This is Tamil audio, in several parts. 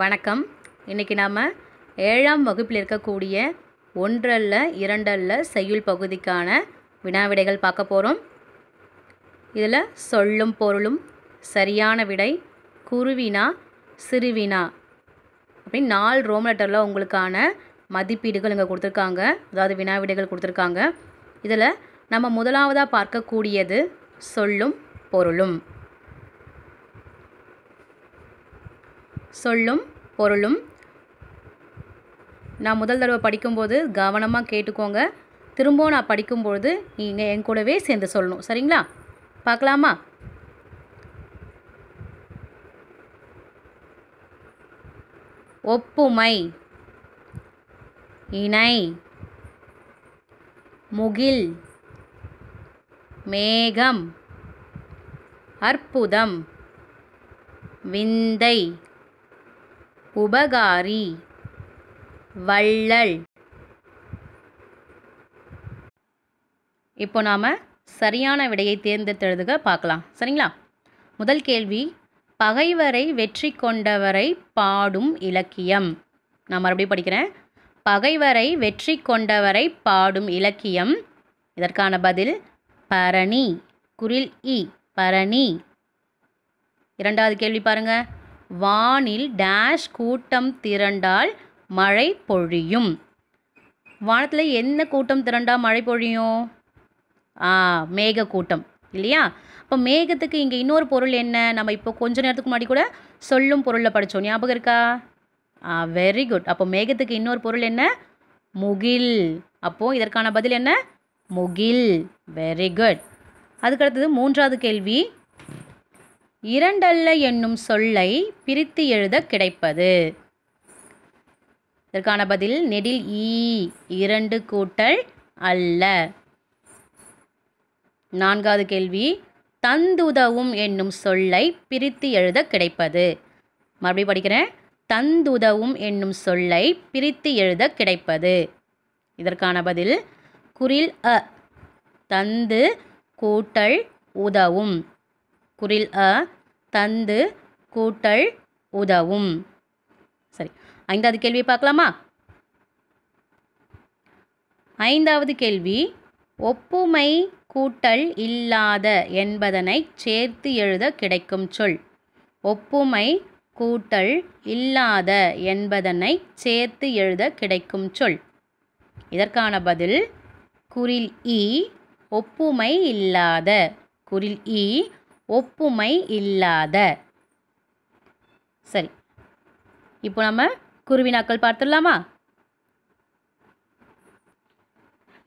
வணக்கம் இன்றைக்கி நாம் ஏழாம் வகுப்பில் இருக்கக்கூடிய ஒன்றல்ல இரண்டல்ல செய்யுள் பகுதிக்கான வினாவிடைகள் பார்க்க போகிறோம் இதில் சொல்லும் பொருளும் சரியான விடை குருவினா சிறுவினா அப்படின்னு நாலு ரோம் லெட்டரில் உங்களுக்கான மதிப்பீடுகள் இங்கே கொடுத்துருக்காங்க அதாவது வினாவிடைகள் கொடுத்துருக்காங்க இதில் நம்ம முதலாவதாக பார்க்கக்கூடியது சொல்லும் பொருளும் சொல்லும் பொருளும் நான் முதல் தடவை படிக்கும்போது கவனமாக கேட்டுக்கோங்க திரும்பவும் நான் படிக்கும்பொழுது நீங்கள் என் கூடவே சேர்ந்து சொல்லணும் சரிங்களா பார்க்கலாமா ஒப்புமை இணை முகில் மேகம் அற்புதம் விந்தை உபகாரி வள்ளல் இப்போ நாம் சரியான விடையை தேர்ந்தெடுத்தெழுதுக பார்க்கலாம் சரிங்களா முதல் கேள்வி பகைவரை வெற்றி கொண்டவரை பாடும் இலக்கியம் நான் மறுபடியும் படிக்கிறேன் பகைவரை வெற்றி கொண்டவரை பாடும் இலக்கியம் இதற்கான பதில் பரணி குரில் இ பரணி இரண்டாவது கேள்வி பாருங்கள் வானில் டேஷ் கூட்டம் திரண்டால் மழை பொழியும் வானத்தில் என்ன கூட்டம் திரண்டால் மழை பொழியும் ஆ மேக கூட்டம் இல்லையா இப்போ மேகத்துக்கு இங்கே இன்னொரு பொருள் என்ன நம்ம இப்போ கொஞ்ச நேரத்துக்கு முன்னாடி கூட சொல்லும் பொருளில் படித்தோம் ஞாபகம் இருக்கா ஆ வெரி குட் அப்போ மேகத்துக்கு இன்னொரு பொருள் என்ன முகில் அப்போது இதற்கான பதில் என்ன முகில் வெரி குட் அதுக்கடுத்தது மூன்றாவது கேள்வி இரண்டல்ல என்னும் சொல்லை பிரித்து எழுத கிடைப்பது இதற்கான பதில் நெடில் ஈ இரண்டு கூட்டல் அல்ல நான்காவது கேள்வி தந்துதவும் என்னும் சொல்லை பிரித்து எழுத கிடைப்பது மறுபடியும் படிக்கிறேன் தந்துதவும் என்னும் சொல்லை பிரித்து எழுத கிடைப்பது இதற்கான பதில் குரில் அ தந்து கூட்டல் உதவும் குரில் அ தந்து கூட்டல் உதவும் சரி ஐந்தாவது கேள்வி பார்க்கலாமா ஐந்தாவது கேள்வி ஒப்புமை கூட்டல் இல்லாத என்பதனை சேர்த்து எழுத கிடைக்கும் சொல் ஒப்புமை கூட்டல் இல்லாத என்பதனை சேர்த்து எழுத கிடைக்கும் சொல் இதற்கான பதில் குரில் இ ஒப்புமை இல்லாத குரில் இ ஒப்புமை இல்லாத சரி இப்போ நம்ம குருவினாக்கள் பார்த்துடலாமா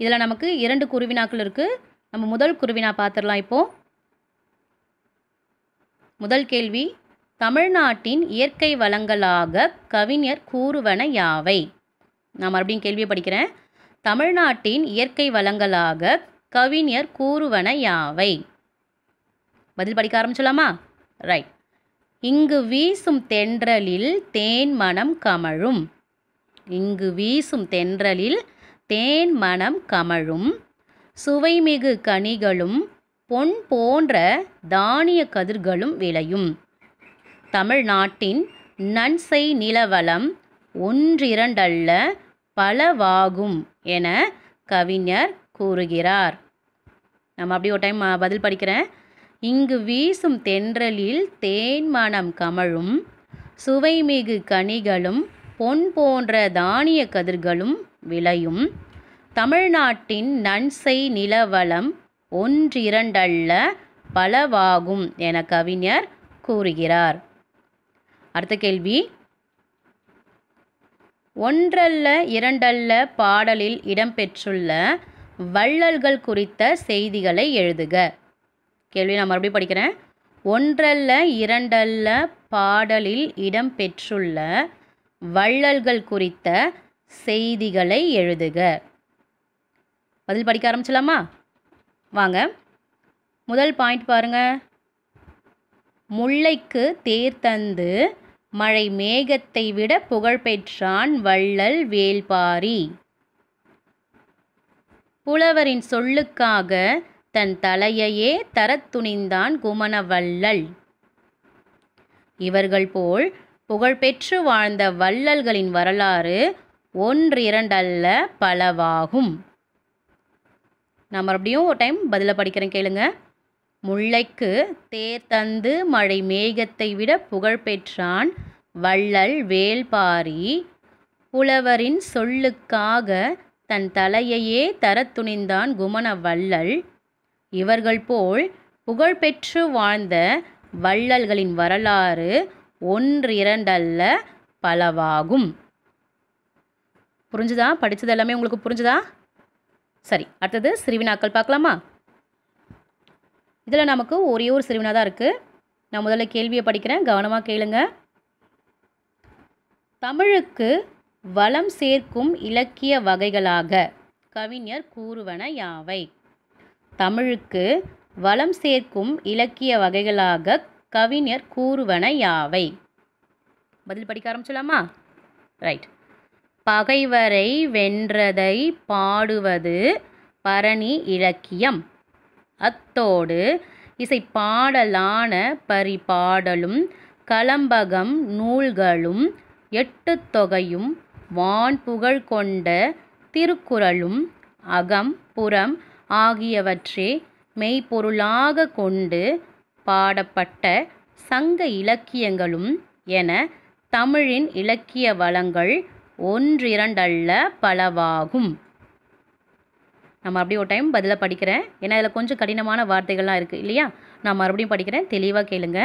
இதில் நமக்கு இரண்டு குருவினாக்கள் இருக்குது நம்ம முதல் குருவினா பார்த்துடலாம் இப்போது முதல் கேள்வி தமிழ்நாட்டின் இயற்கை வளங்களாக கவிஞர் கூறுவன யாவை நான் மறுபடியும் கேள்வியை படிக்கிறேன் தமிழ்நாட்டின் இயற்கை வளங்களாக கவிஞர் கூறுவன யாவை பதில் படிக்க ஆரம்பிச்சலாமா ரைட் இங்கு வீசும் தென்றலில் தேன் மனம் கமழும் இங்கு வீசும் தென்றலில் தேன் மனம் கமழும் சுவைமிகு கனிகளும் பொன் போன்ற தானிய கதிர்களும் விளையும் தமிழ்நாட்டின் நன்சை நிலவளம் ஒன்றிரண்டல்ல பலவாகும் என கவிஞர் கூறுகிறார் நம்ம அப்படி ஒரு டைம் பதில் படிக்கிறேன் இங்கு வீசும் தென்றலில் தேன் மனம் கமழும் சுவைமிகு கனிகளும் பொன் போன்ற தானிய கதிர்களும் விளையும் தமிழ்நாட்டின் நன்சை நிலவளம் ஒன்றிரண்டல்ல பலவாகும் என கவிஞர் கூறுகிறார் அடுத்த கேள்வி ஒன்றல்ல இரண்டல்ல பாடலில் இடம்பெற்றுள்ள வள்ளல்கள் குறித்த செய்திகளை எழுதுக கேள்வி நான் மறுபடியும் படிக்கிறேன் ஒன்றல்ல இரண்டல்ல பாடலில் இடம்பெற்றுள்ள வள்ளல்கள் குறித்த செய்திகளை எழுதுக பதில் படிக்க ஆரம்பிச்சலாமா வாங்க முதல் பாயிண்ட் பாருங்க முல்லைக்கு தேர் தந்து மழை மேகத்தை விட புகழ்பெற்றான் வள்ளல் வேல்பாரி புலவரின் சொல்லுக்காக தன் தலையையே தரத் துணிந்தான் குமணவள்ளல் இவர்கள் போல் புகழ்பெற்று வாழ்ந்த வள்ளல்களின் வரலாறு ஒன்றிரண்டல்ல பலவாகும் நான் மறுபடியும் ஒரு டைம் பதில படிக்கிறேன் கேளுங்க முல்லைக்கு தேர் தந்து மழை மேகத்தை விட புகழ்பெற்றான் வள்ளல் வேல்பாரி புலவரின் சொல்லுக்காக தன் தலையையே தரத்துணிந்தான் குமண வள்ளல் இவர்கள் போல் புகழ்பெற்று வாழ்ந்த வள்ளல்களின் வரலாறு ஒன்றிரண்டல்ல பலவாகும் புரிஞ்சுதா படித்தது எல்லாமே உங்களுக்கு புரிஞ்சுதா சரி அடுத்தது சிறுவினாக்கள் பார்க்கலாமா இதில் நமக்கு ஒரே ஒரு சிறுவினா தான் இருக்குது நான் முதல்ல கேள்வியை படிக்கிறேன் கவனமாக கேளுங்க தமிழுக்கு வளம் சேர்க்கும் இலக்கிய வகைகளாக கவிஞர் கூறுவன யாவை தமிழுக்கு வளம் சேர்க்கும் இலக்கிய வகைகளாக கவிஞர் கூறுவன யாவை பதில் படிக்க ஆரம்பிச்சலாமா ரைட் பகைவரை வென்றதை பாடுவது பரணி இலக்கியம் அத்தோடு இசை பாடலான பரிபாடலும் கலம்பகம் நூல்களும் எட்டு தொகையும் வான் புகழ் கொண்ட திருக்குறளும் அகம் புறம் ஆகியவற்றே மெய்ப்பொருளாக கொண்டு பாடப்பட்ட சங்க இலக்கியங்களும் என தமிழின் இலக்கிய வளங்கள் ஒன்றிரண்டல்ல பலவாகும் நம்ம அப்படியே ஒரு டைம் பதிலாக படிக்கிறேன் ஏன்னா இதில் கொஞ்சம் கடினமான வார்த்தைகள்லாம் இருக்குது இல்லையா நான் மறுபடியும் படிக்கிறேன் தெளிவாக கேளுங்க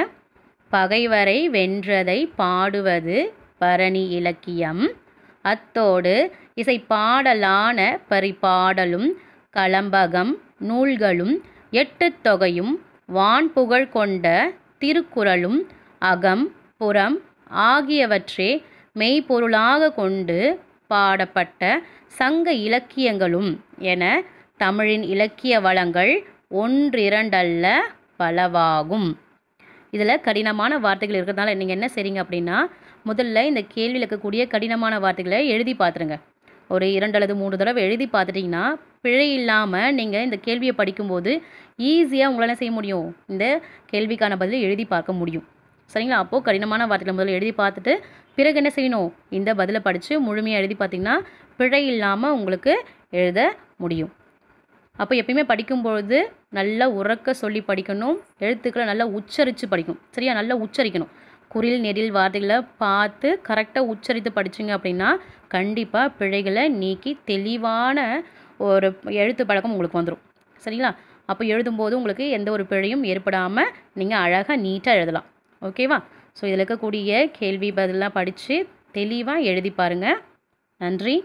பகைவரை வென்றதை பாடுவது பரணி இலக்கியம் அத்தோடு இசை பாடலான பரிபாடலும் களம்பகம் நூல்களும் எட்டு தொகையும் வான்புகழ் கொண்ட திருக்குறளும் அகம் புறம் ஆகியவற்றே மெய்ப்பொருளாக கொண்டு பாடப்பட்ட சங்க இலக்கியங்களும் என தமிழின் இலக்கிய வளங்கள் ஒன்றிரண்டல்ல பலவாகும் இதில் கடினமான வார்த்தைகள் இருக்கிறதுனால நீங்கள் என்ன செய்றீங்க அப்படின்னா முதல்ல இந்த கேள்வியில் இருக்கக்கூடிய கடினமான வார்த்தைகளை எழுதி பார்த்துருங்க ஒரு இரண்டு அல்லது மூன்று தடவை எழுதி பார்த்துட்டிங்கன்னா பிழை இல்லாமல் நீங்கள் இந்த கேள்வியை படிக்கும்போது ஈஸியாக உங்களால் செய்ய முடியும் இந்த கேள்விக்கான பதிலை எழுதி பார்க்க முடியும் சரிங்களா அப்போது கடினமான வார்த்தைகளை முதல்ல எழுதி பார்த்துட்டு பிறகு என்ன செய்யணும் இந்த பதிலை படித்து முழுமையாக எழுதி பார்த்திங்கன்னா பிழை இல்லாமல் உங்களுக்கு எழுத முடியும் அப்போ எப்பயுமே படிக்கும்பொழுது நல்லா உறக்க சொல்லி படிக்கணும் எழுத்துக்களை நல்லா உச்சரித்து படிக்கணும் சரியா நல்லா உச்சரிக்கணும் குரில் நெறில் வார்த்தைகளை பார்த்து கரெக்டாக உச்சரித்து படிச்சிங்க அப்படின்னா கண்டிப்பாக பிழைகளை நீக்கி தெளிவான ஒரு எழுத்து பழக்கம் உங்களுக்கு வந்துடும் சரிங்களா அப்போ எழுதும்போது உங்களுக்கு எந்த ஒரு பிழையும் ஏற்படாமல் நீங்கள் அழகாக நீட்டாக எழுதலாம் ஓகேவா ஸோ இதில் இருக்கக்கூடிய கேள்வி பதிலாக படித்து தெளிவாக எழுதி பாருங்கள் நன்றி